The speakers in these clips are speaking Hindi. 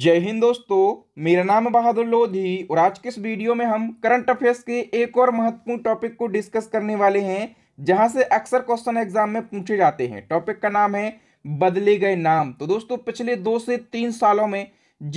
जय हिंद दोस्तों मेरा नाम बहादुर लोधी और आज के इस वीडियो में हम करंट अफेयर्स के एक और महत्वपूर्ण टॉपिक को डिस्कस करने वाले हैं जहां से अक्सर क्वेश्चन एग्जाम में पूछे जाते हैं टॉपिक का नाम है बदले गए नाम तो दोस्तों पिछले दो से तीन सालों में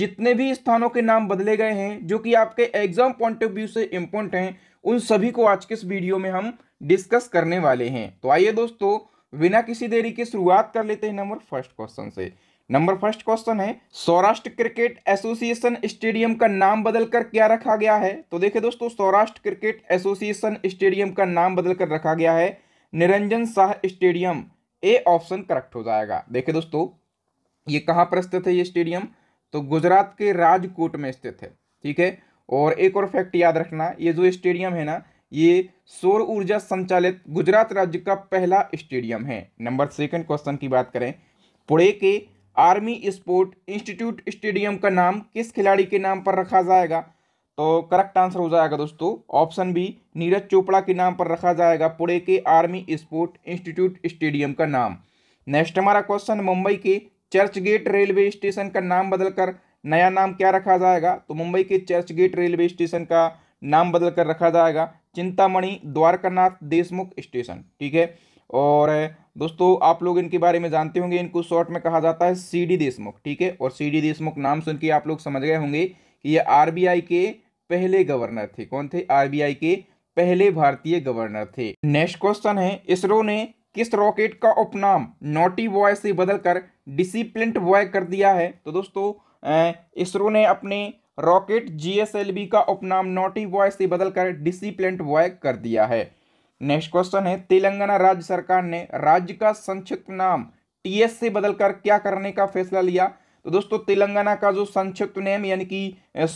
जितने भी स्थानों के नाम बदले गए हैं जो कि आपके एग्जाम पॉइंट ऑफ व्यू से इम्पोर्टेंट हैं उन सभी को आज के इस वीडियो में हम डिस्कस करने वाले हैं तो आइए दोस्तों बिना किसी देरी के शुरुआत कर लेते हैं नंबर फर्स्ट क्वेश्चन से नंबर फर्स्ट क्वेश्चन है सौराष्ट्र क्रिकेट एसोसिएशन स्टेडियम का नाम बदलकर क्या रखा गया है तो देखिए दोस्तों सौराष्ट्र क्रिकेट एसोसिएशन स्टेडियम का नाम बदलकर रखा गया है Niranjan Shah stadium A option correct हो जाएगा देखिए दोस्तों ये कहाँ पर स्थित है ये स्टेडियम तो गुजरात के राजकोट में स्थित है ठीक है और एक और फैक्ट याद रखना ये जो स्टेडियम है ना ये सौर ऊर्जा संचालित गुजरात राज्य का पहला स्टेडियम है नंबर सेकेंड क्वेश्चन की बात करें पुणे के आर्मी स्पोर्ट इंस्टीट्यूट स्टेडियम का नाम किस खिलाड़ी के नाम पर रखा जाएगा तो करेक्ट आंसर हो जाएगा दोस्तों ऑप्शन बी नीरज चोपड़ा के नाम पर रखा जाएगा पुणे के आर्मी स्पोर्ट इंस्टीट्यूट स्टेडियम का नाम नेक्स्ट हमारा क्वेश्चन मुंबई के चर्च गेट रेलवे स्टेशन का नाम बदलकर नया नाम क्या रखा जाएगा तो मुंबई के चर्च गेट रेलवे स्टेशन का नाम बदलकर रखा जाएगा चिंतामणि द्वारकानाथ देशमुख स्टेशन ठीक है और दोस्तों आप लोग इनके बारे में जानते होंगे इनको शॉर्ट में कहा जाता है सी डी देशमुख ठीक है और सी डी देशमुख नाम सुन के आप लोग समझ गए होंगे कि ये आरबीआई के पहले गवर्नर थे कौन थे आरबीआई के पहले भारतीय गवर्नर थे नेक्स्ट क्वेश्चन है इसरो ने किस रॉकेट का उपनाम नोटी बॉय से बदलकर डिसिप्लिन बॉय कर दिया है तो दोस्तों इसरो ने अपने रॉकेट जीएसएलबी का उपनाम नोटी बॉय से बदलकर डिसिप्लिन बॉय कर दिया है नेक्स्ट क्वेश्चन है तेलंगाना राज्य सरकार ने राज्य का संक्षिप्त नाम टीएस से बदलकर क्या करने का फैसला लिया तो दोस्तों तेलंगाना का जो संक्षिप्त नेम यानी कि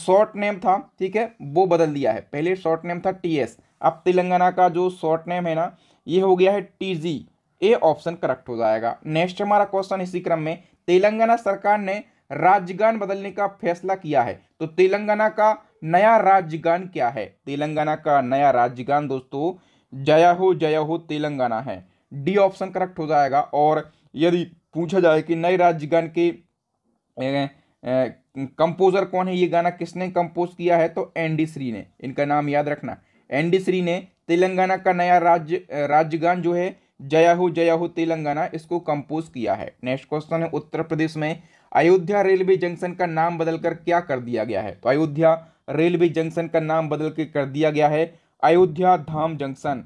शॉर्ट नेम था ठीक है वो बदल दिया है पहले शॉर्ट नेम था टीएस अब तेलंगाना का जो शॉर्ट नेम है ना ये हो गया है टीजी ए ऑप्शन करेक्ट हो जाएगा नेक्स्ट हमारा क्वेश्चन इसी क्रम में तेलंगाना सरकार ने राज्यगान बदलने का फैसला किया है तो तेलंगाना का नया राज्यगान क्या है तेलंगाना का नया राज्यगान दोस्तों जया हो जया हो तेलंगाना है डी ऑप्शन करेक्ट हो जाएगा और यदि पूछा जाए कि नए राज्य गान के कंपोजर कौन है ये गाना किसने कंपोज किया है तो एन डी श्री ने इनका नाम याद रखना एन डी श्री ने तेलंगाना का नया राज्य राज्य गान जो है जया हो जया हो तेलंगाना इसको कंपोज किया है नेक्स्ट क्वेश्चन है उत्तर प्रदेश में अयोध्या रेलवे जंक्शन का नाम बदलकर क्या कर दिया गया है तो अयोध्या रेलवे जंक्शन का नाम बदल के कर दिया गया है Ayodhya Dham junction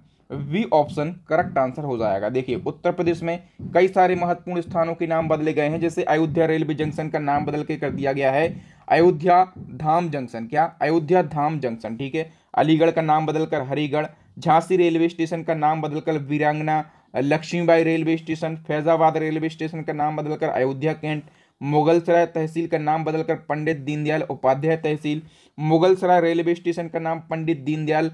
V option correct answer हो जाएगा देखिए उत्तर प्रदेश में कई सारे महत्वपूर्ण स्थानों के नाम बदले गए हैं जैसे अयोध्या रेलवे जंक्शन का नाम बदल के कर दिया गया है अयोध्या धाम जंक्शन क्या अयोध्या धाम जंक्शन ठीक है अलीगढ़ का नाम बदलकर हरिगढ़ झांसी रेलवे स्टेशन का नाम बदलकर Veerangana Lakshmibai railway station Faizabad railway station का नाम बदलकर अयोध्या कैंट मुगलसराय तहसील का नाम बदलकर पंडित दीनदयाल उपाध्याय तहसील मुगलसराय रेलवे स्टेशन का नाम पंडित दीनदयाल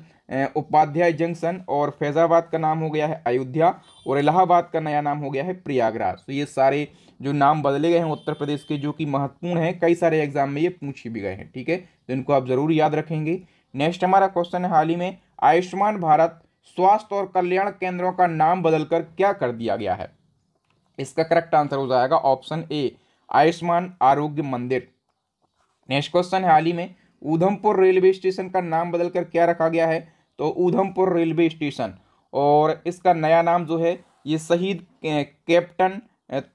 उपाध्याय जंक्शन और फैज़ाबाद का नाम हो गया है अयोध्या और इलाहाबाद का नया नाम हो गया है प्रयागराज तो ये सारे जो नाम बदले गए हैं उत्तर प्रदेश के जो कि महत्वपूर्ण हैं कई सारे एग्जाम में ये पूछे भी गए हैं ठीक है तो इनको आप ज़रूर याद रखेंगे नेक्स्ट हमारा क्वेश्चन है हाल ही में आयुष्मान भारत स्वास्थ्य और कल्याण केंद्रों का नाम बदलकर क्या कर दिया गया है इसका करेक्ट आंसर हो जाएगा ऑप्शन ए आयुष्मान आरोग्य मंदिर नेक्स्ट क्वेश्चन है हाल ही में उधमपुर रेलवे स्टेशन का नाम बदलकर क्या रखा गया है तो उधमपुर रेलवे स्टेशन और इसका नया नाम जो है ये Shaheed captain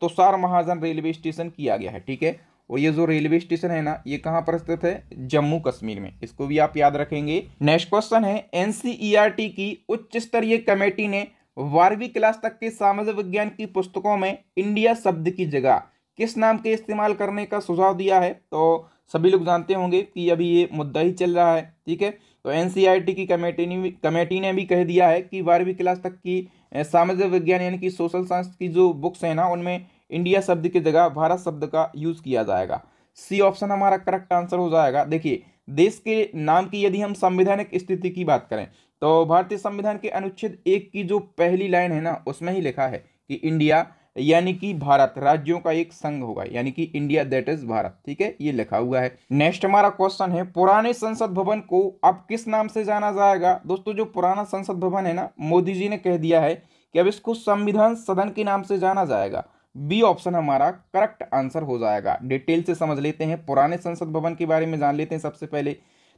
Tushar Mahajan railway station किया गया है ठीक है और ये जो रेलवे स्टेशन है ना ये कहाँ पर स्थित है जम्मू कश्मीर में इसको भी आप याद रखेंगे नेक्स्ट क्वेश्चन है एन की उच्च स्तरीय कमेटी ने बारहवीं क्लास तक के सामाजिक विज्ञान की पुस्तकों में इंडिया शब्द की जगह किस नाम के इस्तेमाल करने का सुझाव दिया है तो सभी लोग जानते होंगे कि अभी ये मुद्दा ही चल रहा है ठीक है तो एन e की कमेटी ने कमेटी ने भी कह दिया है कि बारहवीं क्लास तक की सामाजिक विज्ञान यानी कि सोशल साइंस की जो बुक्स हैं ना उनमें इंडिया शब्द की जगह भारत शब्द का यूज़ किया जाएगा सी ऑप्शन हमारा करेक्ट आंसर हो जाएगा देखिए देश के नाम की यदि हम संवैधानिक स्थिति की बात करें तो भारतीय संविधान के अनुच्छेद एक की जो पहली लाइन है ना उसमें ही लिखा है कि इंडिया यानी कि भारत राज्यों का एक संघ होगा यानी कि इंडिया दैट इज भारत ठीक है ये लिखा हुआ है नेक्स्ट हमारा क्वेश्चन है पुराने संसद भवन को अब किस नाम से जाना जाएगा दोस्तों जो पुराना संसद भवन है ना मोदी जी ने कह दिया है कि अब इसको संविधान सदन के नाम से जाना जाएगा बी ऑप्शन हमारा करेक्ट आंसर हो जाएगा डिटेल से समझ लेते हैं पुराने संसद भवन के बारे में जान लेते हैं सबसे पहले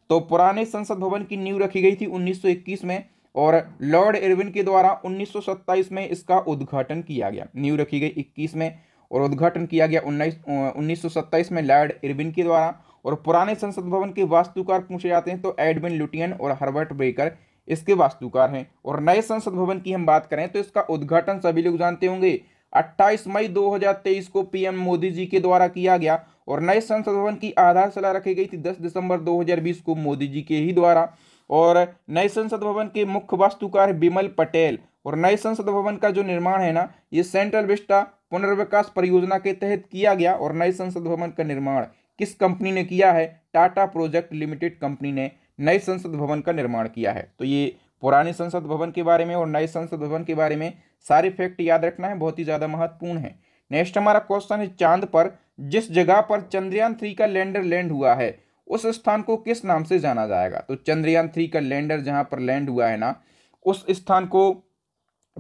तो पुराने संसद भवन की नींव रखी गई थी 1921 में और लॉर्ड इरविन के द्वारा 1927 में इसका उद्घाटन किया गया न्यू रखी गई 21 में और उद्घाटन किया गया उन्नीस उन्नीस में लॉर्ड इरविन के द्वारा और पुराने संसद भवन के वास्तुकार पूछे जाते हैं तो एडविन लुटियन और हर्बर्ट बेकर इसके वास्तुकार हैं और नए संसद भवन की हम बात करें तो इसका उद्घाटन सभी लोग जानते होंगे 28 मई 2023 को पीएम मोदी जी के द्वारा किया गया और नए संसद भवन की आधारशिला रखी गई थी 10 दिसंबर 2020 को मोदी जी के ही द्वारा और नए संसद भवन के मुख्य वास्तुकार बिमल पटेल और नए संसद भवन का जो निर्माण है ना ये सेंट्रल विस्टा पुनर्विकास परियोजना के तहत किया गया और नए संसद भवन का निर्माण किस कंपनी ने किया है टाटा प्रोजेक्ट लिमिटेड कंपनी ने नए संसद भवन का निर्माण किया है तो ये पुराने संसद भवन के बारे में और नए संसद भवन के बारे में सारे फैक्ट याद रखना है बहुत ही ज़्यादा महत्वपूर्ण है नेक्स्ट हमारा क्वेश्चन है चांद पर जिस जगह पर चंद्रयान थ्री का लैंडर लैंड हुआ है उस स्थान को किस नाम से जाना जाएगा तो चंद्रयान थ्री का लैंडर जहां पर लैंड हुआ है ना उस स्थान को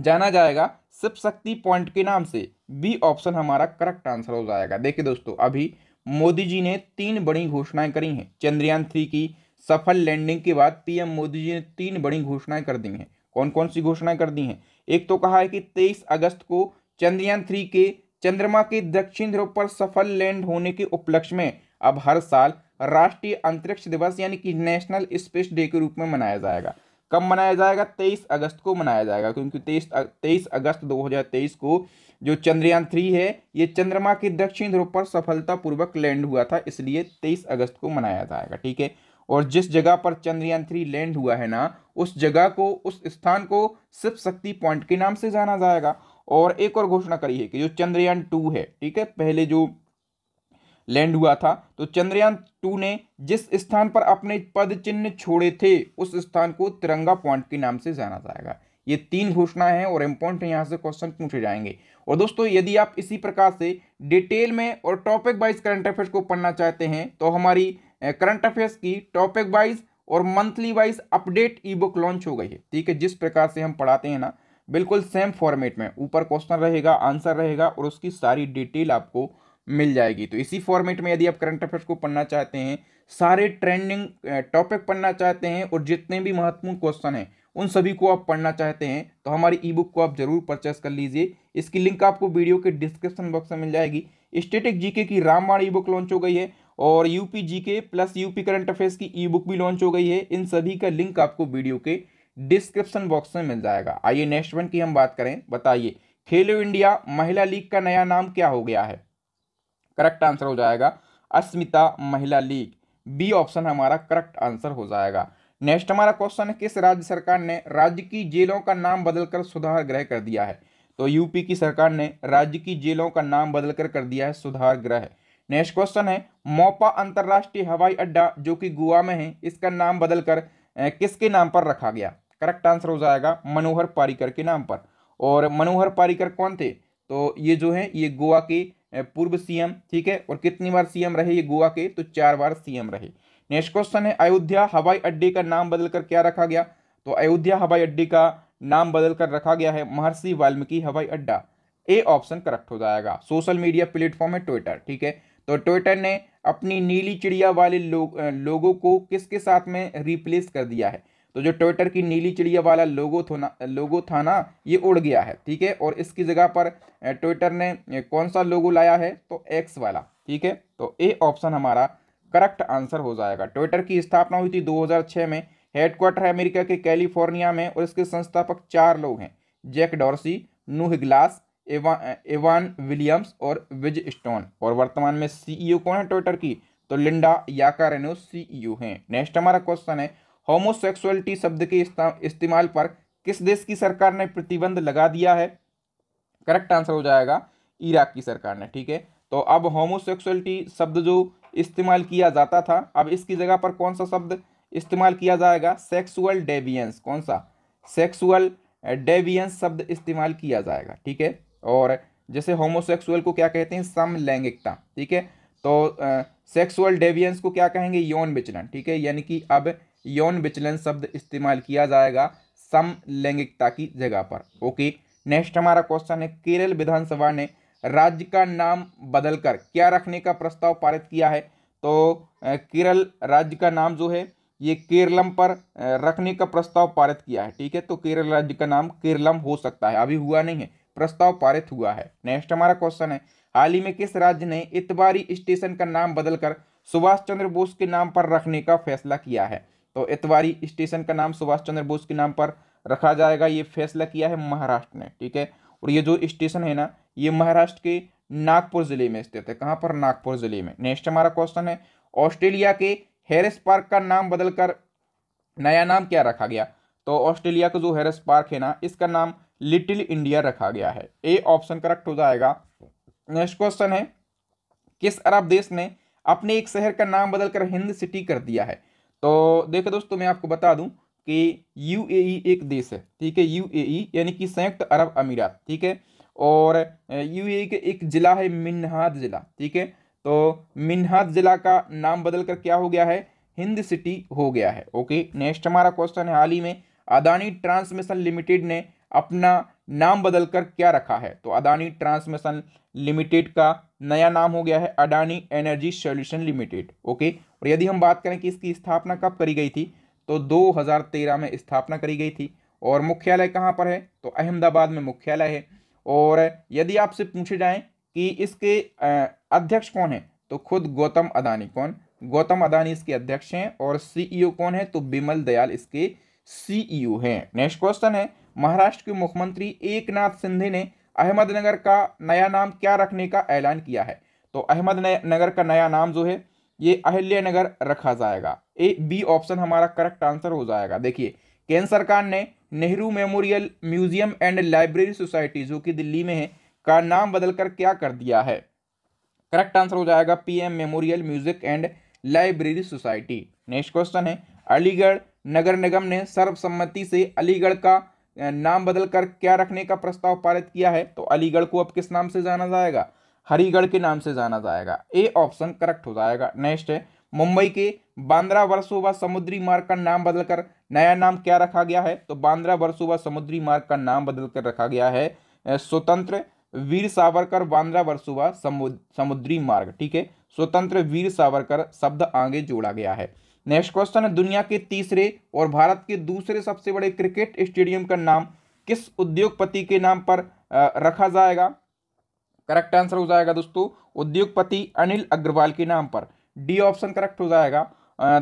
जाना जाएगा शिव शक्ति पॉइंट के नाम से बी ऑप्शन हमारा करेक्ट आंसर हो जाएगा देखिए दोस्तों अभी मोदी जी ने तीन बड़ी घोषणाएं करी हैं चंद्रयान थ्री की सफल लैंडिंग के बाद पीएम मोदी जी ने तीन बड़ी घोषणाएं कर दी हैं कौन कौन सी घोषणाएं कर दी हैं एक तो कहा है कि तेईस अगस्त को चंद्रयान थ्री के चंद्रमा के दक्षिण ध्रुव पर सफल लैंड होने के उपलक्ष्य में अब हर साल राष्ट्रीय अंतरिक्ष दिवस यानी कि नेशनल स्पेस डे के रूप में मनाया जाएगा कब मनाया जाएगा तेईस अगस्त को मनाया जाएगा क्योंकि तेईस तेईस अगस्त 2023 को जो चंद्रयान थ्री है ये चंद्रमा के दक्षिण ध्रुव पर सफलतापूर्वक लैंड हुआ था इसलिए तेईस अगस्त को मनाया जाएगा ठीक है और जिस जगह पर चंद्रयान थ्री लैंड हुआ है ना उस जगह को उस स्थान को शिव शक्ति पॉइंट के नाम से जाना जाएगा और एक और घोषणा करी है कि जो चंद्रयान टू है ठीक है पहले जो लैंड हुआ था तो चंद्रयान टू ने जिस स्थान पर अपने पद चिन्ह छोड़े थे उस स्थान को तिरंगा पॉइंट के नाम से जाना जाएगा ये तीन घोषणा है और इम्पोर्टेंट यहाँ से क्वेश्चन पूछे जाएंगे और दोस्तों यदि आप इसी प्रकार से डिटेल में और टॉपिक वाइज करंट अफेयर्स को पढ़ना चाहते हैं तो हमारी करंट अफेयर्स की टॉपिक वाइज और monthly wise update e book launch हो गई है ठीक है जिस प्रकार से हम पढ़ाते हैं ना बिल्कुल सेम फॉर्मेट में ऊपर क्वेश्चन रहेगा आंसर रहेगा और उसकी सारी डिटेल आपको मिल जाएगी तो इसी फॉर्मेट में यदि आप करंट अफेयर्स को पढ़ना चाहते हैं सारे ट्रेंडिंग टॉपिक पढ़ना चाहते हैं और जितने भी महत्वपूर्ण क्वेश्चन हैं उन सभी को आप पढ़ना चाहते हैं तो हमारी ई बुक को आप जरूर परचेस कर लीजिए इसकी लिंक आपको वीडियो के डिस्क्रिप्शन बॉक्स में मिल जाएगी स्टेटिक जीके की रामबाण ई बुक लॉन्च हो गई है और UP GK plus UP current affairs की ई बुक भी लॉन्च हो गई है इन सभी का लिंक आपको वीडियो के डिस्क्रिप्शन बॉक्स में मिल जाएगा आइए नेक्स्ट वन की हम बात करें बताइए खेलो इंडिया महिला लीग का नया नाम क्या हो गया है करेक्ट आंसर हो जाएगा Asmita Mahila league B option हमारा करेक्ट आंसर हो जाएगा नेक्स्ट हमारा क्वेश्चन है किस राज्य सरकार ने राज्य की जेलों का नाम बदलकर सुधार गृह कर दिया है तो यूपी की सरकार ने राज्य की जेलों का नाम बदलकर कर दिया है सुधार गृह नेक्स्ट क्वेश्चन है मोपा अंतर्राष्ट्रीय हवाई अड्डा जो कि गोवा में है इसका नाम बदलकर किसके नाम पर रखा गया करेक्ट आंसर हो जाएगा मनोहर पारिकर के नाम पर और मनोहर पारिकर कौन थे तो ये जो है ये गोवा के पूर्व सीएम ठीक है और कितनी बार सीएम रहे ये गोवा के तो चार बार सीएम रहे नेक्स्ट क्वेश्चन है अयोध्या हवाई अड्डे का नाम बदलकर क्या रखा गया तो अयोध्या हवाई अड्डे का नाम बदलकर रखा गया है महर्षि वाल्मीकि हवाई अड्डा ए ऑप्शन करेक्ट हो जाएगा सोशल मीडिया प्लेटफॉर्म है ट्विटर ठीक है तो ट्विटर ने अपनी नीली चिड़िया वाले लोगों को किसके साथ में रिप्लेस कर दिया है तो जो ट्विटर की नीली चिड़िया वाला लोगो थोना लोगो था ना ये उड़ गया है ठीक है और इसकी जगह पर ट्विटर ने कौन सा लोगो लाया है तो एक्स वाला ठीक है तो ए ऑप्शन हमारा करेक्ट आंसर हो जाएगा ट्विटर की स्थापना हुई थी 2006 में हेडक्वार्टर है अमेरिका के कैलिफोर्निया में और इसके संस्थापक चार लोग हैं Jack Dorsey Noah Glass Evan Williams और विज स्टोन और वर्तमान में सीईओ e कौन है ट्विटर की तो लिंडा याकारेनो सीईओ e हैं नेक्स्ट हमारा क्वेश्चन है होमोसेक्सुअलिटी शब्द के इस्तेमाल पर किस देश की सरकार ने प्रतिबंध लगा दिया है करेक्ट आंसर हो जाएगा इराक की सरकार ने ठीक है तो अब होमोसेक्सुअलिटी शब्द जो इस्तेमाल किया जाता था अब इसकी जगह पर कौन सा शब्द इस्तेमाल किया जाएगा सेक्सुअल डेवियंस कौन सा सेक्सुअल डेवियंस शब्द इस्तेमाल किया जाएगा ठीक है और जैसे होमोसेक्सुअल को क्या कहते हैं समलैंगिकता ठीक है तो सेक्सुअल डेवियंस को क्या कहेंगे यौन विचलन ठीक है यानी कि अब यौन विचलन शब्द इस्तेमाल किया जाएगा समलैंगिकता की जगह पर ओके नेक्स्ट हमारा क्वेश्चन है केरल विधानसभा ने राज्य का नाम बदलकर क्या रखने का प्रस्ताव पारित किया है तो केरल राज्य का नाम जो है ये केरलम पर रखने का प्रस्ताव पारित किया है ठीक है तो केरल राज्य का नाम केरलम हो सकता है अभी हुआ नहीं है प्रस्ताव पारित हुआ है नेक्स्ट हमारा क्वेश्चन है हाल ही में किस राज्य ने इतवारी स्टेशन का नाम बदलकर सुभाष चंद्र बोस के नाम पर रखने का फैसला किया है तो इतवारी स्टेशन का नाम सुभाष चंद्र बोस के नाम पर रखा जाएगा ये फैसला किया है महाराष्ट्र ने ठीक है और ये जो स्टेशन है ना ये महाराष्ट्र के नागपुर जिले में स्थित है कहाँ पर नागपुर जिले में नेक्स्ट हमारा क्वेश्चन है ऑस्ट्रेलिया के हैरिस पार्क का नाम बदलकर नया नाम क्या रखा गया तो ऑस्ट्रेलिया का जो हैरिस पार्क है ना इसका नाम लिटिल इंडिया रखा गया है ए ऑप्शन करेक्ट हो जाएगा नेक्स्ट क्वेश्चन है किस अरब देश ने अपने एक शहर का नाम बदलकर हिंद सिटी कर दिया है तो देखो दोस्तों मैं आपको बता दूं कि यू एक देश है ठीक है यू यानी कि संयुक्त अरब अमीरात ठीक है और यू ए एक ज़िला है मिनहाद ज़िला ठीक है तो मिनहाद ज़िला का नाम बदल कर क्या हो गया है हिंद सिटी हो गया है ओके नेक्स्ट हमारा क्वेश्चन है हाल ही में अदानी ट्रांसमिशन लिमिटेड ने अपना नाम बदलकर क्या रखा है तो अदानी ट्रांसमिशन लिमिटेड का नया नाम हो गया है Adani energy solution limited okay और यदि हम बात करें कि इसकी स्थापना कब करी गई थी तो 2013 में स्थापना करी गई थी और मुख्यालय कहाँ पर है तो अहमदाबाद में मुख्यालय है और यदि आपसे पूछे जाए कि इसके अध्यक्ष कौन है तो खुद गौतम अदानी कौन गौतम अदानी इसके अध्यक्ष हैं और सीईओ e कौन है तो बिमल दयाल इसके सीईओ e हैं नेक्स्ट क्वेश्चन है महाराष्ट्र के मुख्यमंत्री नाथ शिंदे ने अहमदनगर का नया नाम क्या रखने का ऐलान किया है तो अहमदनगर का नया नाम जो है ये अहिल्या नगर रखा जाएगा ए बी ऑप्शन हमारा करेक्ट आंसर हो जाएगा देखिए केंद्र सरकार ने Nehru memorial museum and library society जो कि दिल्ली में है का नाम बदलकर क्या कर दिया है करेक्ट आंसर हो जाएगा PM memorial music and library society next question है अलीगढ़ नगर निगम ने सर्वसम्मति से अलीगढ़ का नाम बदलकर क्या रखने का प्रस्ताव पारित किया है तो अलीगढ़ को अब किस नाम से जाना जाएगा हरीगढ़ के नाम से जाना जाएगा ए ऑप्शन करेक्ट हो जाएगा नेक्स्ट है मुंबई के बांद्रा वर्सोवा समुद्री मार्ग का नाम बदलकर नया नाम क्या रखा गया है तो बांद्रा वर्सोवा समुद्री मार्ग का नाम बदलकर रखा गया है स्वतंत्र वीर सावरकर बांद्रा वर्सोवा समुद्री मार्ग ठीक है स्वतंत्र वीर सावरकर शब्द आगे जोड़ा गया है नेक्स्ट क्वेश्चन है दुनिया के तीसरे और भारत के दूसरे सबसे बड़े क्रिकेट स्टेडियम का नाम किस उद्योगपति के नाम पर रखा जाएगा करेक्ट आंसर हो जाएगा दोस्तों उद्योगपति अनिल अग्रवाल के नाम पर डी ऑप्शन करेक्ट हो जाएगा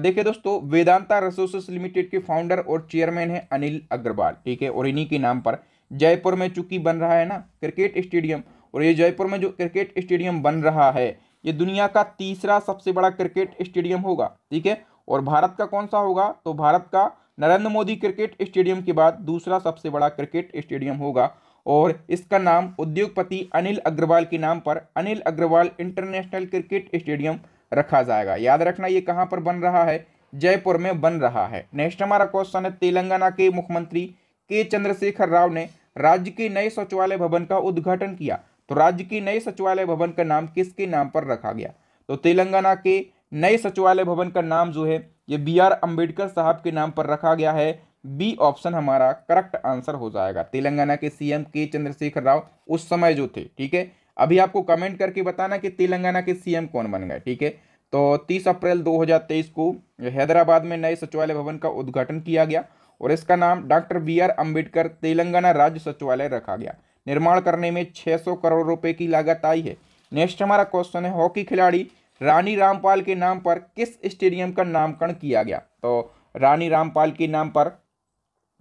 देखिए दोस्तों वेदांता रिसोर्सेस लिमिटेड के फाउंडर और चेयरमैन है अनिल अग्रवाल ठीक है और इन्हीं के नाम पर जयपुर में चूंकि बन रहा है ना क्रिकेट स्टेडियम और ये जयपुर में जो क्रिकेट स्टेडियम बन रहा है ये दुनिया का तीसरा सबसे बड़ा क्रिकेट स्टेडियम होगा ठीक है और भारत का कौन सा होगा तो भारत का नरेंद्र मोदी क्रिकेट स्टेडियम के बाद दूसरा सबसे बड़ा क्रिकेट स्टेडियम होगा और इसका नाम उद्योगपति अनिल अग्रवाल के नाम पर Anil Agarwal international cricket stadium रखा जाएगा याद रखना ये कहाँ पर बन रहा है जयपुर में बन रहा है नेक्स्ट हमारा क्वेश्चन है तेलंगाना के मुख्यमंत्री के चंद्रशेखर राव ने राज्य के नए सचिवालय भवन का उद्घाटन किया तो राज्य के नए सचिवालय भवन का नाम किसके नाम पर रखा गया तो तेलंगाना के नए सचिवालय भवन का नाम जो है ये बी आर अम्बेडकर साहब के नाम पर रखा गया है बी ऑप्शन हमारा करेक्ट आंसर हो जाएगा तेलंगाना के सीएम के चंद्रशेखर राव उस समय जो थे ठीक है अभी आपको कमेंट करके बताना कि तेलंगाना के सीएम कौन बन गए ठीक है तो 30 अप्रैल 2023 को हैदराबाद में नए सचिवालय भवन का उद्घाटन किया गया और इसका नाम doctor B R Ambedkar Telangana राज्य सचिवालय रखा गया निर्माण करने में छः करोड़ रुपए की लागत आई है नेक्स्ट हमारा क्वेश्चन है हॉकी खिलाड़ी रानी रामपाल के नाम पर किस स्टेडियम का नामकरण किया गया तो रानी रामपाल के नाम पर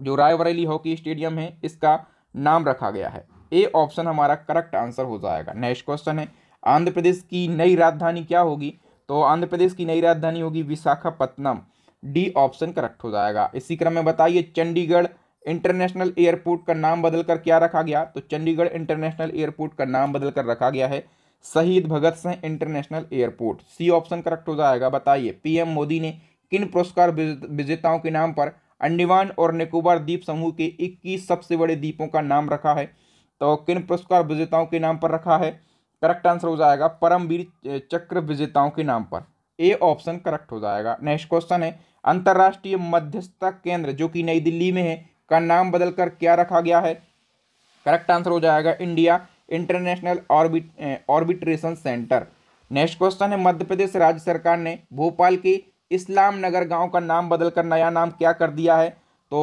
जो रायबरेली हॉकी स्टेडियम है इसका नाम रखा गया है ए ऑप्शन हमारा करेक्ट आंसर हो जाएगा नेक्स्ट क्वेश्चन है आंध्र प्रदेश की नई राजधानी क्या होगी तो आंध्र प्रदेश की नई राजधानी होगी विशाखापत्तनम डी ऑप्शन करेक्ट हो जाएगा इसी क्रम में बताइए चंडीगढ़ इंटरनेशनल एयरपोर्ट का नाम बदलकर क्या रखा गया तो चंडीगढ़ इंटरनेशनल एयरपोर्ट का नाम बदलकर रखा गया है Shaheed Bhagat Singh international airport C option correct हो जाएगा बताइए पीएम मोदी ने किन पुरस्कार विजेताओं के नाम पर अंडिवान और निकोबार द्वीप समूह के 21 सबसे बड़े द्वीपों का नाम रखा है तो किन पुरस्कार विजेताओं के नाम पर रखा है करेक्ट आंसर हो जाएगा परमवीर चक्र विजेताओं के नाम पर ए ऑप्शन करेक्ट हो जाएगा नेक्स्ट क्वेश्चन है अंतर्राष्ट्रीय मध्यस्थता केंद्र जो कि नई दिल्ली में है का नाम बदलकर क्या रखा गया है करेक्ट आंसर हो जाएगा India international orbit arbitration centre next question है मध्य प्रदेश राज्य सरकार ने भोपाल के इस्लाम नगर गांव का नाम बदलकर नया नाम क्या कर दिया है तो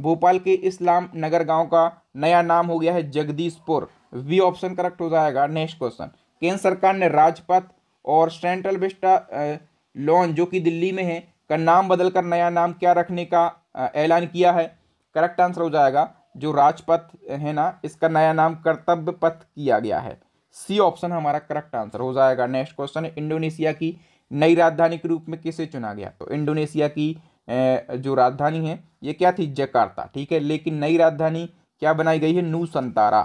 भोपाल के इस्लाम नगर गांव का नया नाम हो गया है जगदीशपुर वी ऑप्शन करेक्ट हो जाएगा नेक्स्ट क्वेश्चन केंद्र सरकार ने राजपथ और सेंट्रल विस्टा लॉन जो कि दिल्ली में है का नाम बदलकर नया नाम क्या रखने का ऐलान किया है करेक्ट आंसर हो जाएगा जो राजपथ है ना इसका नया नाम कर्तव्य पथ किया गया है सी ऑप्शन हमारा करेक्ट आंसर हो जाएगा नेक्स्ट क्वेश्चन है इंडोनेशिया की नई राजधानी के रूप में किसे चुना गया तो इंडोनेशिया की जो राजधानी है ये क्या थी जकार्ता ठीक है लेकिन नई राजधानी क्या बनाई गई है नू संतारा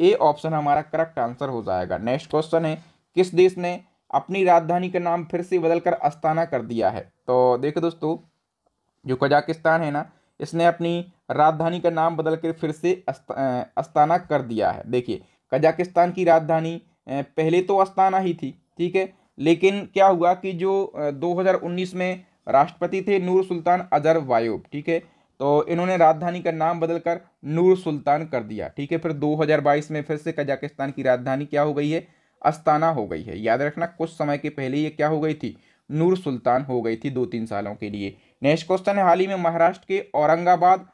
ए ऑप्शन हमारा करेक्ट आंसर हो जाएगा नेक्स्ट क्वेश्चन है किस देश ने अपनी राजधानी का नाम फिर से बदलकर अस्ताना कर दिया है तो देखो दोस्तों जो कजाकिस्तान है ना इसने अपनी राजधानी का नाम बदलकर फिर से अस्ताना कर दिया है देखिए कजाकिस्तान की राजधानी पहले तो अस्ताना ही थी ठीक है लेकिन क्या हुआ कि जो 2019 में राष्ट्रपति थे नूर सुल्तान अजर वायुब ठीक है तो इन्होंने राजधानी का नाम बदलकर नूर सुल्तान कर दिया ठीक है फिर 2022 में फिर से कजाकिस्तान की राजधानी क्या हो गई है अस्ताना हो गई है याद रखना कुछ समय के पहले ये क्या हो गई थी नूर सुल्तान हो गई थी दो तीन सालों के लिए नेक्स्ट क्वेश्चन है हाल ही में महाराष्ट्र के औरंगाबाद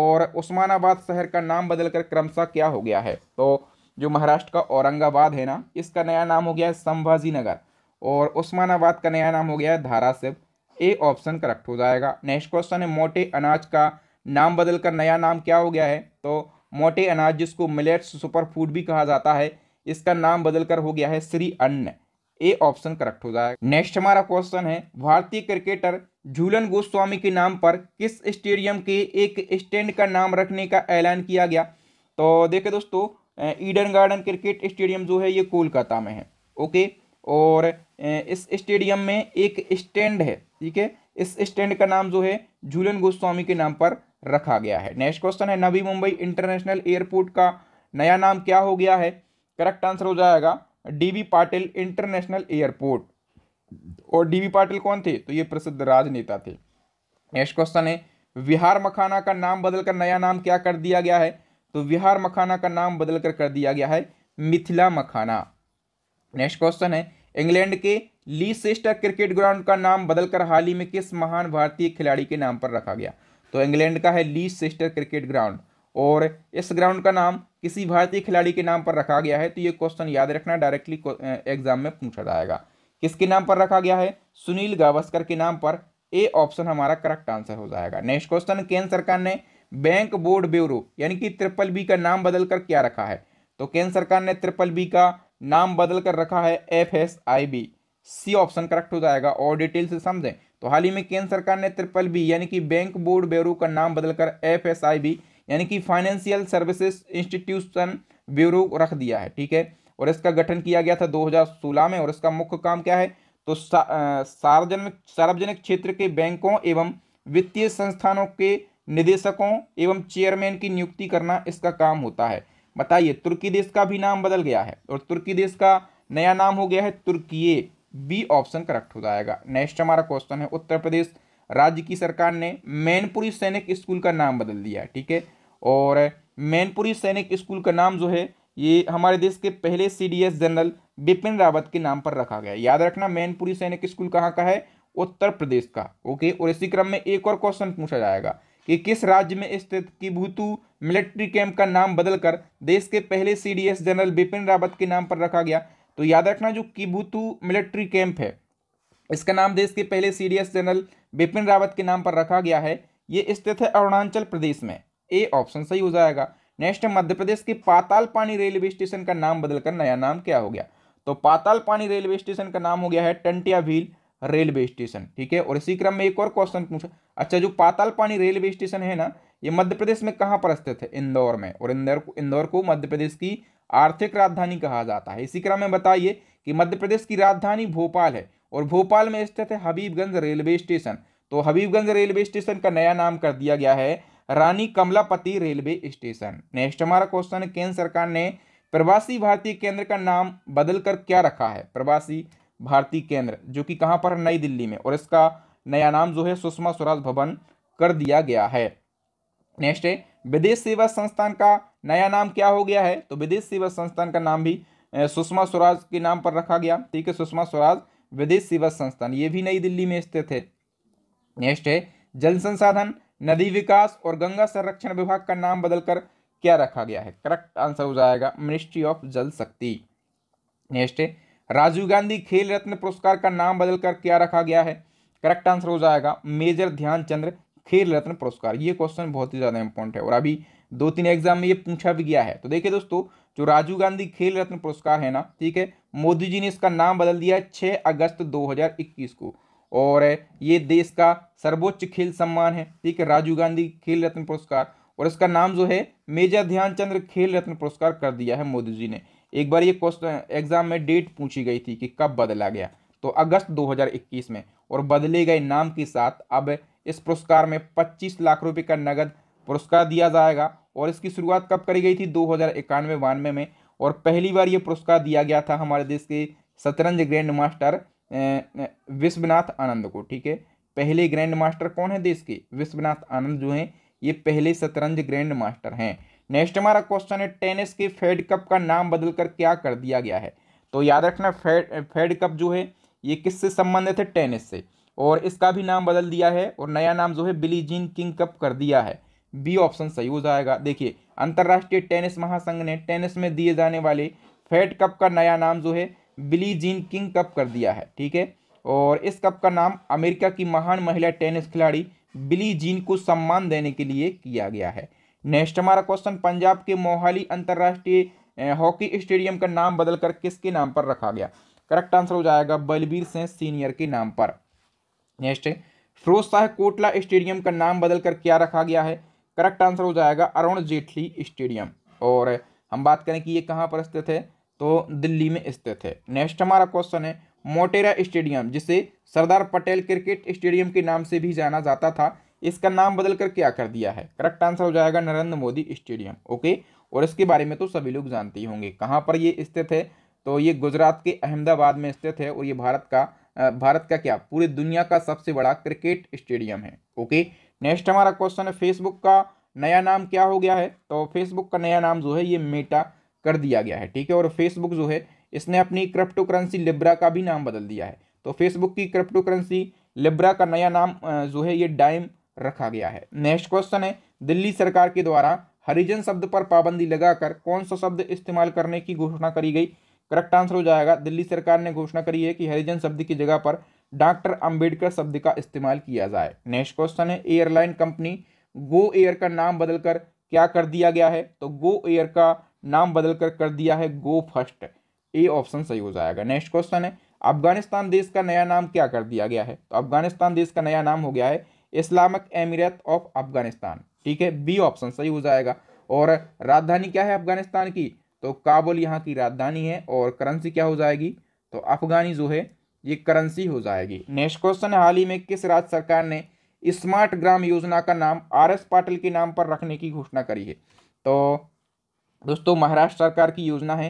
और उस्मानाबाद शहर का नाम बदलकर क्रमशः क्या हो गया है तो जो महाराष्ट्र का औरंगाबाद है ना इसका नया नाम हो गया है संभाजी नगर और उस्मानाबाद का नया नाम हो गया है धाराशिव ए ऑप्शन करेक्ट हो जाएगा नेक्स्ट क्वेश्चन है मोटे अनाज का नाम बदलकर नया नाम क्या हो गया है तो मोटे अनाज जिसको मिलेट्स सुपर फूड भी कहा जाता है इसका नाम बदलकर हो गया है श्री अन्न ए ऑप्शन करेक्ट हो जाएगा नेक्स्ट हमारा क्वेश्चन है भारतीय क्रिकेटर झूलन गोस्वामी के नाम पर किस स्टेडियम के एक स्टैंड का नाम रखने का ऐलान किया गया तो देखे दोस्तों ईडन गार्डन क्रिकेट स्टेडियम जो है ये कोलकाता में है ओके और इस स्टेडियम में एक स्टैंड है ठीक है इस स्टैंड का नाम जो है झूलन गोस्वामी के नाम पर रखा गया है नेक्स्ट क्वेश्चन है नवी मुंबई इंटरनेशनल एयरपोर्ट का नया नाम क्या हो गया है करेक्ट आंसर हो जाएगा डीबी पाटिल इंटरनेशनल एयरपोर्ट और डीबी पाटिल कौन थे तो ये प्रसिद्ध राजनेता थे नेक्स्ट क्वेश्चन है विहार मखाना का नाम बदलकर नया नाम क्या कर दिया गया है तो विहार मखाना का नाम बदलकर कर दिया गया है मिथिला मखाना नेक्स्ट क्वेश्चन है इंग्लैंड के ली सिस्टर क्रिकेट ग्राउंड का नाम बदलकर हाल ही में किस महान भारतीय खिलाड़ी के नाम पर रखा गया तो इंग्लैंड का है ली सिस्टर क्रिकेट ग्राउंड और इस ग्राउंड का नाम किसी भारतीय खिलाड़ी के नाम पर रखा गया है तो ये क्वेश्चन याद रखना डायरेक्टली एग्जाम में पूछा जाएगा किसके नाम पर रखा गया है सुनील गावस्कर के नाम पर ए ऑप्शन हमारा करेक्ट आंसर हो जाएगा नेक्स्ट क्वेश्चन केंद्र सरकार ने बैंक बोर्ड ब्यूरो यानी कि ट्रिपल बी का नाम बदलकर क्या रखा है तो केंद्र सरकार ने ट्रिपल बी का नाम बदल कर रखा है F S I B C option correct हो जाएगा और डिटेल से समझें तो हाल ही में केंद्र सरकार ने ट्रिपल बी यानी कि बैंक बोर्ड ब्यूरो का नाम बदलकर एफ एस आई बी यानी कि फाइनेंशियल सर्विसेज इंस्टीट्यूशन ब्यूरो रख दिया है ठीक है और इसका गठन किया गया था 2016 में और इसका मुख्य काम क्या है तो सार्वजनिक सार्वजनिक क्षेत्र के बैंकों एवं वित्तीय संस्थानों के निदेशकों एवं चेयरमैन की नियुक्ति करना इसका काम होता है बताइए तुर्की देश का भी नाम बदल गया है और तुर्की देश का नया नाम हो गया है तुर्कीये बी ऑप्शन करेक्ट हो जाएगा नेक्स्ट हमारा क्वेश्चन है उत्तर प्रदेश राज्य की सरकार ने मैनपुरी सैनिक स्कूल का नाम बदल दिया है ठीक है और मैनपुरी सैनिक स्कूल का नाम जो है ये हमारे देश के पहले सीडीएस जनरल बिपिन रावत के नाम पर रखा गया याद रखना मैनपुरी सैनिक स्कूल कहाँ का है उत्तर प्रदेश का ओके और इसी क्रम में एक और क्वेश्चन पूछा जाएगा कि किस राज्य में स्थित किबूतू मिलिट्री कैंप का नाम बदलकर देश के पहले सीडीएस जनरल बिपिन रावत के नाम पर रखा गया तो याद रखना जो किबूतू मिलिट्री कैंप है इसका नाम देश के पहले सीडीएस जनरल बिपिन रावत के नाम पर रखा गया है ये स्थित है अरुणाचल प्रदेश में ए ऑप्शन सही हो जाएगा नेक्स्ट मध्य प्रदेश के पाताल पानी रेलवे स्टेशन का नाम बदलकर नया नाम क्या हो गया तो पाताल पानी रेलवे स्टेशन का नाम हो गया है टंटिया भील रेलवे स्टेशन ठीक है और इसी क्रम में एक और क्वेश्चन पूछा अच्छा जो पाताल पानी रेलवे स्टेशन है ना ये मध्य प्रदेश में कहाँ पर स्थित है इंदौर में और इंदौर इंदौर को मध्य प्रदेश की आर्थिक राजधानी कहा जाता है इसी क्रम में बताइए कि मध्य प्रदेश की राजधानी भोपाल है और भोपाल में स्थित है हबीबगंज रेलवे स्टेशन तो हबीबगंज रेलवे स्टेशन का नया नाम कर दिया गया है Rani Kamlapati railway station next हमारा क्वेश्चन है केंद्र सरकार ने प्रवासी भारतीय केंद्र का नाम बदलकर क्या रखा है प्रवासी भारतीय केंद्र जो कि कहाँ पर नई दिल्ली में और इसका नया नाम जो है सुषमा स्वराज भवन कर दिया गया है नेक्स्ट है विदेश सेवा संस्थान का नया नाम क्या हो गया है तो विदेश सेवा संस्थान का नाम भी सुषमा स्वराज के नाम पर रखा गया ठीक है सुषमा स्वराज विदेश सेवा संस्थान ये भी नई दिल्ली में स्थित है नेक्स्ट है जल संसाधन नदी विकास और गंगा संरक्षण विभाग का नाम बदलकर क्या रखा गया है करेक्ट आंसर हो जाएगा मिनिस्ट्री ऑफ जल शक्ति नेक्स्ट राजीव गांधी खेल रत्न पुरस्कार का नाम बदलकर क्या रखा गया है करेक्ट आंसर हो जाएगा मेजर ध्यानचंद्र खेल रत्न पुरस्कार ये क्वेश्चन बहुत ही ज़्यादा इंपॉर्टेंट है और अभी दो तीन एग्जाम में ये पूछा भी गया है तो देखिए दोस्तों जो राजीव गांधी खेल रत्न पुरस्कार है ना ठीक है मोदी जी ने इसका नाम बदल दिया है छः अगस्त इक्कीस को और ये देश का सर्वोच्च खेल सम्मान है ठीक है राजीव गांधी खेल रत्न पुरस्कार और इसका नाम जो है मेजर ध्यानचंद्र खेल रत्न पुरस्कार कर दिया है मोदी जी ने एक बार ये क्वेश्चन एग्जाम में डेट पूछी गई थी कि कब बदला गया तो अगस्त 2021 में और बदले गए नाम के साथ अब इस पुरस्कार में 25 लाख रुपए का नगद पुरस्कार दिया जाएगा और इसकी शुरुआत कब करी गई थी दो हज़ार इक्यानवे बानवे में और पहली बार ये पुरस्कार दिया गया था हमारे देश के शतरंज ग्रैंड मास्टर विश्वनाथ आनंद को ठीक है पहले ग्रैंड मास्टर कौन है देश के विश्वनाथ आनंद जो हैं ये पहले शतरंज ग्रैंड मास्टर हैं नेक्स्ट हमारा क्वेश्चन है टेनिस के फेड कप का नाम बदलकर क्या कर दिया गया है तो याद रखना फेड फेड कप जो है ये किससे संबंधित है टेनिस से और इसका भी नाम बदल दिया है और नया नाम जो है बिली जीन किंग कप कर दिया है बी ऑप्शन सही हो जाएगा देखिए अंतर्राष्ट्रीय टेनिस महासंघ ने टेनिस में दिए जाने वाले फेड कप का नया नाम जो है बिली जीन किंग कप कर दिया है ठीक है और इस कप का नाम अमेरिका की महान महिला टेनिस खिलाड़ी बिली जीन को सम्मान देने के लिए किया गया है नेक्स्ट हमारा क्वेश्चन पंजाब के मोहाली अंतर्राष्ट्रीय हॉकी स्टेडियम का नाम बदलकर किसके नाम पर रखा गया करेक्ट आंसर हो जाएगा बलबीर सिंह सीनियर के नाम पर नेक्स्ट फिरोज शाह कोटला स्टेडियम का नाम बदलकर क्या रखा गया है करेक्ट आंसर हो जाएगा अरुण जेटली स्टेडियम और हम बात करें कि ये कहाँ पर स्थित है तो दिल्ली में स्थित है नेक्स्ट हमारा क्वेश्चन है मोटेरा स्टेडियम जिसे सरदार पटेल क्रिकेट स्टेडियम के नाम से भी जाना जाता था इसका नाम बदल कर क्या कर दिया है करेक्ट आंसर हो जाएगा नरेंद्र मोदी स्टेडियम ओके और इसके बारे में तो सभी लोग जानते ही होंगे कहाँ पर ये स्थित है तो ये गुजरात के अहमदाबाद में स्थित है और ये भारत का भारत का क्या पूरी दुनिया का सबसे बड़ा क्रिकेट स्टेडियम है ओके नेक्स्ट हमारा क्वेश्चन है फेसबुक का नया नाम क्या हो गया है तो फेसबुक का नया नाम जो है ये मेटा कर दिया गया है ठीक है और फेसबुक जो है इसने अपनी क्रिप्टो करेंसी लिब्रा का भी नाम बदल दिया है तो फेसबुक की क्रिप्टो करेंसी लिब्रा का नया नाम जो है ये डाइम रखा गया है नेक्स्ट क्वेश्चन है दिल्ली सरकार के द्वारा हरिजन शब्द पर पाबंदी लगाकर कौन सा शब्द इस्तेमाल करने की घोषणा करी गई करेक्ट आंसर हो जाएगा दिल्ली सरकार ने घोषणा करी है कि हरिजन शब्द की जगह पर डॉक्टर अंबेडकर शब्द का इस्तेमाल किया जाए नेक्स्ट क्वेश्चन है एयरलाइन कंपनी गो एयर का नाम बदलकर क्या कर दिया गया है तो गो एयर का नाम बदल कर कर दिया है गो फर्स्ट ए ऑप्शन सही हो जाएगा नेक्स्ट क्वेश्चन है अफगानिस्तान देश का नया नाम क्या कर दिया गया है तो अफगानिस्तान देश का नया नाम हो गया है इस्लामिक एमिरत ऑफ अफगानिस्तान ठीक है बी ऑप्शन सही हो जाएगा और राजधानी क्या है अफगानिस्तान की तो काबुल यहाँ की राजधानी है और करेंसी क्या हो जाएगी तो अफगानी जो है ये करेंसी हो जाएगी नेक्स्ट क्वेश्चन हाल ही में किस राज्य सरकार ने स्मार्ट ग्राम योजना का नाम आर एस पाटिल के नाम पर रखने की घोषणा करी है तो दोस्तों महाराष्ट्र सरकार की योजना है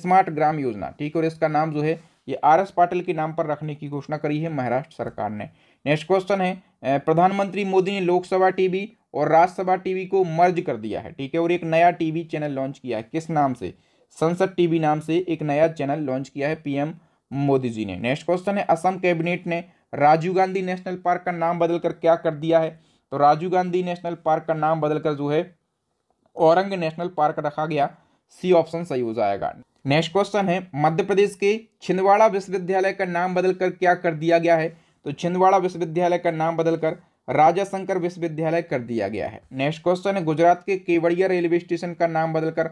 स्मार्ट ग्राम योजना ठीक है और इसका नाम जो है ये आर एस पाटिल के नाम पर रखने की घोषणा करी है महाराष्ट्र सरकार ने नेक्स्ट क्वेश्चन है प्रधानमंत्री मोदी ने लोकसभा टीवी और राज्यसभा टीवी को मर्ज कर दिया है ठीक है और एक नया टीवी चैनल लॉन्च किया है किस नाम से संसद टीवी नाम से एक नया चैनल लॉन्च किया है पीएम मोदी जी ने नेक्स्ट क्वेश्चन है असम कैबिनेट ने राजीव गांधी नेशनल पार्क का नाम बदलकर क्या कर दिया है तो राजीव गांधी नेशनल पार्क का नाम बदलकर जो है औरंग नेशनल पार्क रखा गया सी ऑप्शन सही हो जाएगा नेक्स्ट क्वेश्चन है मध्य प्रदेश के छिंदवाड़ा विश्वविद्यालय का नाम बदलकर क्या कर दिया गया है तो छिंदवाड़ा विश्वविद्यालय का नाम बदलकर राजा शंकर विश्वविद्यालय कर दिया गया है नेक्स्ट क्वेश्चन है गुजरात के केवड़िया रेलवे स्टेशन का नाम बदलकर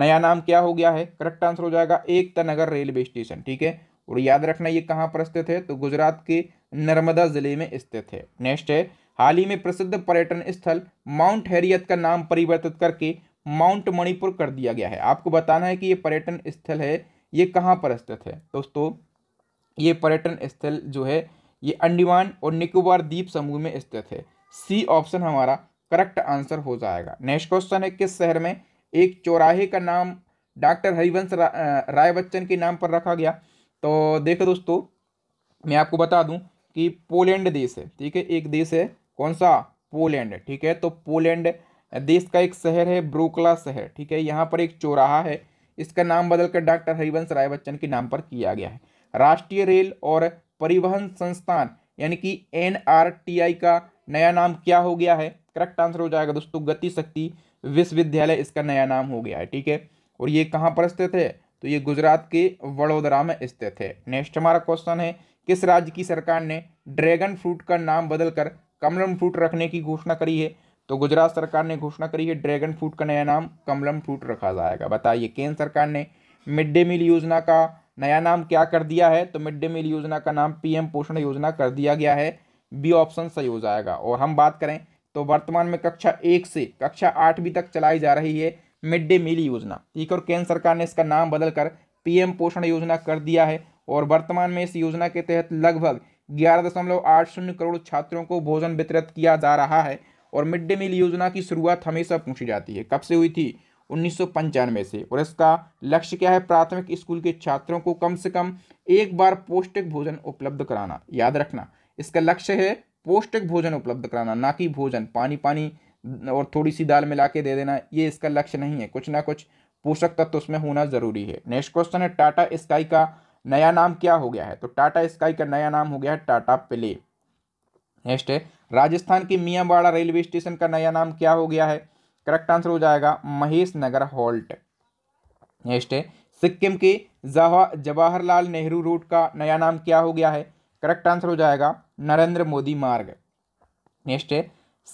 नया नाम क्या हो गया है करेक्ट आंसर हो जाएगा एकता नगर रेलवे स्टेशन ठीक है और याद रखना ये कहाँ पर स्थित है तो गुजरात के नर्मदा जिले में स्थित है नेक्स्ट है हाल ही में प्रसिद्ध पर्यटन स्थल माउंट हैरियत का नाम परिवर्तित करके माउंट मणिपुर कर दिया गया है आपको बताना है कि ये पर्यटन स्थल है ये कहाँ पर स्थित है दोस्तों ये पर्यटन स्थल जो है ये अंडमान और निकोबार द्वीप समूह में स्थित है सी ऑप्शन हमारा करेक्ट आंसर हो जाएगा नेक्स्ट क्वेश्चन है किस शहर में एक चौराहे का नाम डॉक्टर हरिवंश राय बच्चन के नाम पर रखा गया तो देखो दोस्तों मैं आपको बता दूं कि पोलैंड देश है ठीक है एक देश है कौन सा पोलैंड ठीक है तो पोलैंड देश का एक शहर है ब्रोकला शहर ठीक है यहाँ पर एक चौराहा है इसका नाम बदलकर डॉक्टर हरिवंश राय बच्चन के नाम पर किया गया है राष्ट्रीय रेल और परिवहन संस्थान यानी कि एन का नया नाम क्या हो गया है करेक्ट आंसर हो जाएगा दोस्तों गति शक्ति विश्वविद्यालय इसका नया नाम हो गया है ठीक है और ये कहाँ पर स्थित है तो ये गुजरात के वडोदरा में स्थित है नेक्स्ट हमारा क्वेश्चन है किस राज्य की सरकार ने ड्रैगन फ्रूट का नाम बदलकर कमलम फ्रूट रखने की घोषणा करी है तो गुजरात सरकार ने घोषणा करी है ड्रैगन फ्रूट का नया नाम कमलम फ्रूट रखा जाएगा बताइए केंद्र सरकार ने मिड डे मील योजना का नया नाम क्या कर दिया है तो मिड डे मील योजना का नाम पीएम पोषण योजना कर दिया गया है बी ऑप्शन सही हो जाएगा और हम बात करें तो वर्तमान में कक्षा एक से कक्षा आठवीं तक चलाई जा रही है मिड डे मील योजना ठीक है और केंद्र सरकार ने इसका नाम बदलकर पीएम पोषण योजना कर दिया है और वर्तमान में इस योजना के तहत लगभग ग्यारह दशमलव आठ शून्य करोड़ छात्रों को भोजन वितरित किया जा रहा है और मिड डे मील योजना की शुरुआत हमेशा पूछी जाती है कब से हुई थी उन्नीस से और इसका लक्ष्य क्या है प्राथमिक स्कूल के छात्रों को कम से कम एक बार पौष्टिक भोजन उपलब्ध कराना याद रखना इसका लक्ष्य है पौष्टिक भोजन उपलब्ध कराना ना कि भोजन पानी पानी और थोड़ी सी दाल मिला के दे देना ये इसका लक्ष्य नहीं है कुछ ना कुछ पोषक तत्व उसमें होना जरूरी है नेक्स्ट क्वेश्चन है टाटा स्काई का नया नाम क्या हो गया है तो टाटा स्काई का नया नाम हो गया है टाटा प्ले नेक्स्ट है राजस्थान की मियाबाड़ा रेलवे स्टेशन का नया नाम क्या हो गया है करेक्ट आंसर हो जाएगा महेश नगर हॉल्ट नेक्स्ट है सिक्किम के जवाहरलाल नेहरू रोड का नया नाम क्या हो गया है करेक्ट आंसर हो जाएगा नरेंद्र मोदी मार्ग नेक्स्ट है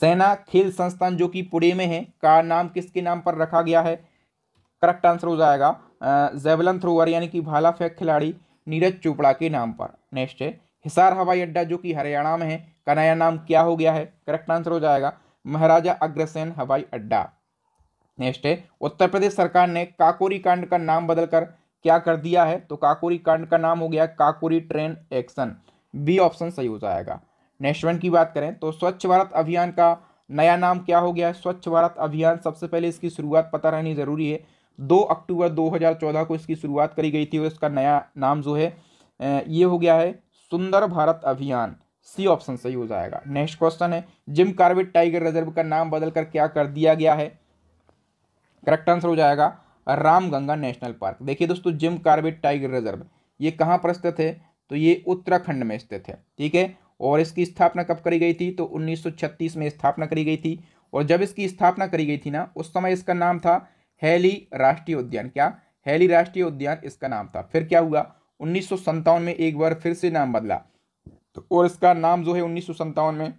सेना खेल संस्थान जो कि पुणे में है का नाम किसके नाम पर रखा गया है करेक्ट आंसर हो जाएगा जेवलन थ्रोअर यानी कि भाला फेंक खिलाड़ी नीरज चोपड़ा के नाम पर नेक्स्ट है हिसार हवाई अड्डा जो कि हरियाणा में है का नया नाम क्या हो गया है करेक्ट आंसर हो जाएगा महाराजा अग्रसेन हवाई अड्डा नेक्स्ट है उत्तर प्रदेश सरकार ने काकोरी कांड का नाम बदलकर क्या कर दिया है तो काकोरी कांड का नाम हो गया Kakori train action B option सही हो जाएगा नेक्स्ट वन की बात करें तो स्वच्छ भारत अभियान का नया नाम क्या हो गया है स्वच्छ भारत अभियान सबसे पहले इसकी शुरुआत पता रहनी जरूरी है दो अक्टूबर 2014 को इसकी शुरुआत करी गई थी और इसका नया नाम जो है ये हो गया है सुंदर भारत अभियान सी ऑप्शन सही हो जाएगा नेक्स्ट क्वेश्चन है जिम कार्बेट टाइगर रिजर्व का नाम बदलकर क्या कर दिया गया है करेक्ट आंसर हो जाएगा रामगंगा नेशनल पार्क देखिए दोस्तों जिम कार्बेट टाइगर रिजर्व ये कहाँ पर स्थित है तो ये उत्तराखंड में स्थित है ठीक है और इसकी स्थापना कब करी गई थी तो 1936 में स्थापना करी गई थी और जब इसकी स्थापना करी गई थी ना उस समय इसका नाम था हैली राष्ट्रीय उद्यान क्या हैली राष्ट्रीय उद्यान इसका नाम था फिर क्या हुआ उन्नीस में एक बार फिर से नाम बदला तो और इसका नाम जो है उन्नीस में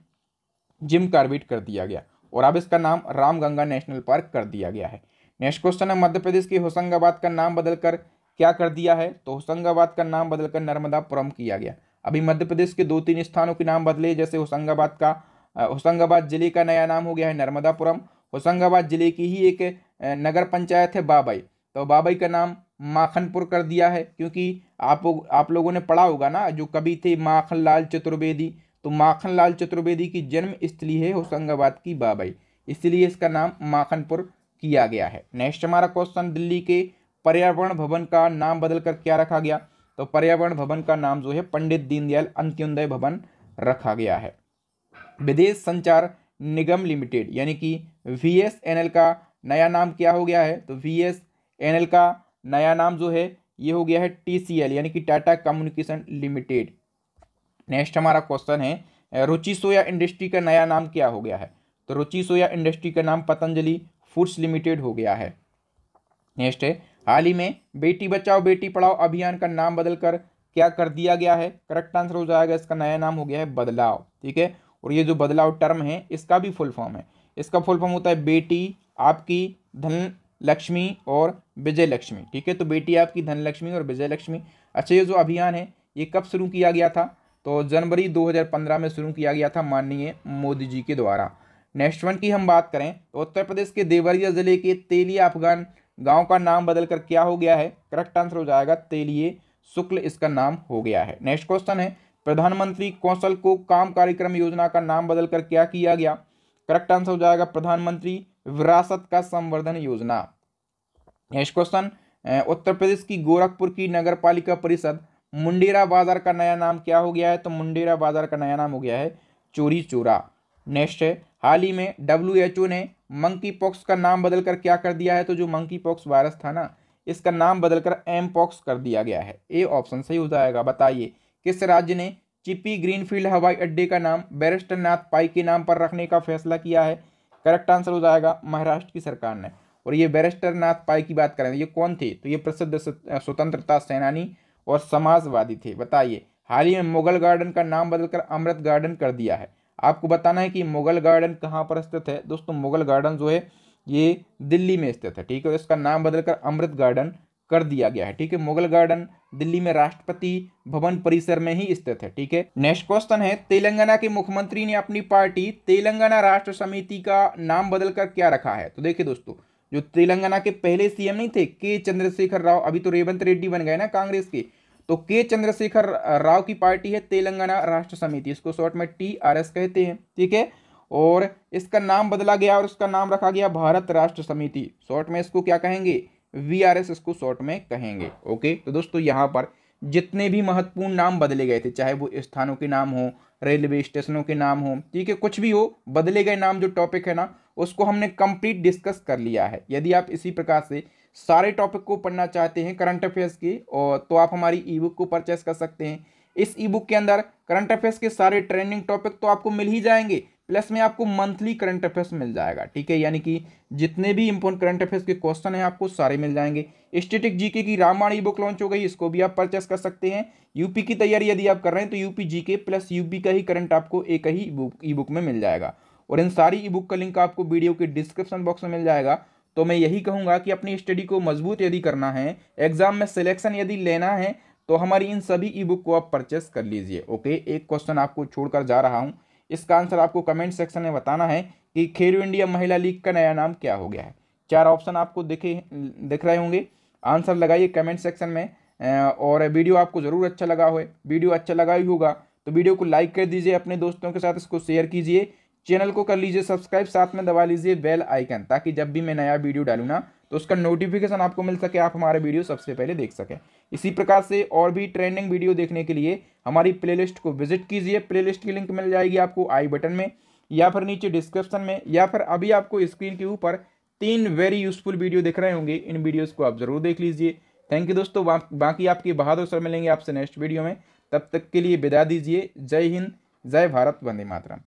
जिम कार्बेट कर दिया गया और अब इसका नाम रामगंगा नेशनल पार्क कर दिया गया है नेक्स्ट क्वेश्चन है मध्य प्रदेश के होशंगाबाद का नाम बदलकर क्या कर दिया है तो होशंगाबाद का नाम बदलकर नर्मदापुरम किया गया अभी मध्य प्रदेश के दो तीन स्थानों के नाम बदले जैसे होशंगाबाद का होशंगाबाद जिले का नया नाम हो गया है नर्मदापुरम होशंगाबाद जिले की ही एक नगर पंचायत है बाबई तो बाबई का नाम माखनपुर कर दिया है क्योंकि आप आप लोगों ने पढ़ा होगा ना जो कवि थे माखन लाल चतुर्वेदी तो माखन लाल चतुर्वेदी की जन्म स्थली है होशंगाबाद की बाबई इसलिए इसका नाम माखनपुर किया गया है नेक्स्ट हमारा क्वेश्चन दिल्ली के पर्यावरण भवन का नाम बदल कर क्या रखा गया तो पर्यावरण भवन का नाम जो है पंडित दीनदयाल अंत्योदय भवन रखा गया है विदेश संचार निगम लिमिटेड यानी कि वी का नया नाम क्या हो गया है तो वी एस एन एल का नया नाम जो है ये हो गया है टी सी एल यानी कि टाटा कम्युनिकेशन लिमिटेड नेक्स्ट हमारा क्वेश्चन है रुचि सोया इंडस्ट्री का नया नाम क्या हो गया है तो रुचि सोया इंडस्ट्री का नाम पतंजलि फूड्स लिमिटेड हो गया है नेक्स्ट है हाल ही में बेटी बचाओ बेटी पढ़ाओ अभियान का नाम बदलकर क्या कर दिया गया है करेक्ट आंसर हो जाएगा इसका नया नाम हो गया है बदलाव ठीक है और ये जो बदलाव टर्म है इसका भी फुल फॉर्म है इसका फुल फॉर्म होता है बेटी आपकी धन लक्ष्मी और विजय लक्ष्मी ठीक है तो बेटी आपकी धन लक्ष्मी और विजय लक्ष्मी अच्छा ये जो अभियान है ये कब शुरू किया गया था तो जनवरी 2015 में शुरू किया गया था माननीय मोदी जी के द्वारा नेक्स्ट वन की हम बात करें तो उत्तर प्रदेश के देवरिया जिले के तेलिया अफगान गांव का नाम बदलकर क्या हो गया है करेक्ट आंसर हो जाएगा तेलिए शुक्ल इसका नाम हो गया है नेक्स्ट क्वेश्चन है प्रधानमंत्री कौशल को काम कार्यक्रम योजना का नाम बदलकर क्या किया गया करेक्ट आंसर हो जाएगा प्रधानमंत्री विरासत का संवर्धन योजना नेक्स्ट क्वेश्चन उत्तर प्रदेश की गोरखपुर की नगर पालिका परिषद मुंडेरा बाजार का नया नाम क्या हो गया है तो मुंडेरा बाजार का नया नाम हो गया है चोरी चोरा नेक्स्ट है हाल ही में डब्ल्यू एच ओ ने मंकी पॉक्स का नाम बदलकर क्या कर दिया है तो जो मंकी पॉक्स वायरस था ना इसका नाम बदलकर एम पॉक्स कर दिया गया है ए ऑप्शन सही हो जाएगा बताइए किस राज्य ने चिपी ग्रीनफील्ड हवाई अड्डे का नाम बैरिस्टर नाथ पाई के नाम पर रखने का फैसला किया है करेक्ट आंसर हो जाएगा महाराष्ट्र की सरकार ने और ये बैरिस्टर नाथ पाई की बात करें तो ये कौन थे तो ये प्रसिद्ध स्वतंत्रता सेनानी और समाजवादी थे बताइए हाल ही में मुगल गार्डन का नाम बदलकर अमृत गार्डन कर दिया है आपको बताना है कि मुगल गार्डन कहाँ पर स्थित है दोस्तों मुगल गार्डन जो है ये दिल्ली में स्थित है ठीक है इसका नाम बदलकर अमृत गार्डन कर दिया गया है ठीक है मुगल गार्डन दिल्ली में राष्ट्रपति भवन परिसर में ही स्थित है ठीक है नेक्स्ट क्वेश्चन है तेलंगाना के मुख्यमंत्री ने अपनी पार्टी तेलंगाना राष्ट्र समिति का नाम बदलकर क्या रखा है तो देखिए दोस्तों जो तेलंगाना के पहले सीएम नहीं थे के चंद्रशेखर राव अभी तो रेवंत रेड्डी बन गए ना कांग्रेस के तो के चंद्रशेखर राव की पार्टी है तेलंगाना राष्ट्र समिति इसको शॉर्ट में टी आर एस कहते हैं ठीक है और इसका नाम बदला गया और इसका नाम रखा गया भारत राष्ट्र समिति शॉर्ट में इसको क्या कहेंगे वी आर एस इसको शॉर्ट में कहेंगे ओके तो दोस्तों यहाँ पर जितने भी महत्वपूर्ण नाम बदले गए थे चाहे वो स्थानों के नाम हो रेलवे स्टेशनों के नाम हो ठीक है कुछ भी हो बदले गए नाम जो टॉपिक है ना उसको हमने कंप्लीट डिस्कस कर लिया है यदि आप इसी प्रकार से सारे टॉपिक को पढ़ना चाहते हैं करंट अफेयर्स के और तो आप हमारी ई बुक को परचेस कर सकते हैं इस ई बुक के अंदर करंट अफेयर्स के सारे ट्रेंडिंग टॉपिक तो आपको मिल ही जाएंगे प्लस में आपको मंथली करंट अफेयर्स मिल जाएगा ठीक है यानी कि जितने भी इंपॉर्टेंट करंट अफेयर्स के क्वेश्चन हैं आपको सारे मिल जाएंगे स्टेटिक जीके की रामायण ई बुक लॉन्च हो गई इसको भी आप परचेस कर सकते हैं यूपी की तैयारी यदि आप कर रहे हैं तो यूपी जीके प्लस यूपी का ही करंट आपको एक ही ई बुक में मिल जाएगा और इन सारी ई बुक का लिंक आपको वीडियो के डिस्क्रिप्शन बॉक्स में मिल जाएगा तो मैं यही कहूँगा कि अपनी स्टडी को मजबूत यदि करना है एग्जाम में सिलेक्शन यदि लेना है तो हमारी इन सभी ई बुक को आप परचेस कर लीजिए ओके एक क्वेश्चन आपको छोड़कर जा रहा हूँ इसका आंसर आपको कमेंट सेक्शन में बताना है कि खेलो इंडिया महिला लीग का नया नाम क्या हो गया है चार ऑप्शन आपको दिखे दिख रहे होंगे आंसर लगाइए कमेंट सेक्शन में और वीडियो आपको ज़रूर अच्छा लगा हो वीडियो अच्छा लगा ही होगा तो वीडियो को लाइक कर दीजिए अपने दोस्तों के साथ इसको शेयर कीजिए चैनल को कर लीजिए सब्सक्राइब साथ में दबा लीजिए बेल आइकन ताकि जब भी मैं नया वीडियो डालूँ ना तो उसका नोटिफिकेशन आपको मिल सके आप हमारे वीडियो सबसे पहले देख सकें इसी प्रकार से और भी ट्रेंडिंग वीडियो देखने के लिए हमारी प्लेलिस्ट को विजिट कीजिए प्लेलिस्ट की लिंक मिल जाएगी आपको आई बटन में या फिर नीचे डिस्क्रिप्शन में या फिर अभी आपको स्क्रीन के ऊपर तीन वेरी यूजफुल वीडियो दिख रहे होंगे इन वीडियोज़ को आप ज़रूर देख लीजिए थैंक यू दोस्तों बा, बाकी आपकी बहादुर सर मिलेंगे आपसे नेक्स्ट वीडियो में तब तक के लिए विदा दीजिए जय हिंद जय भारत वंदे मातरम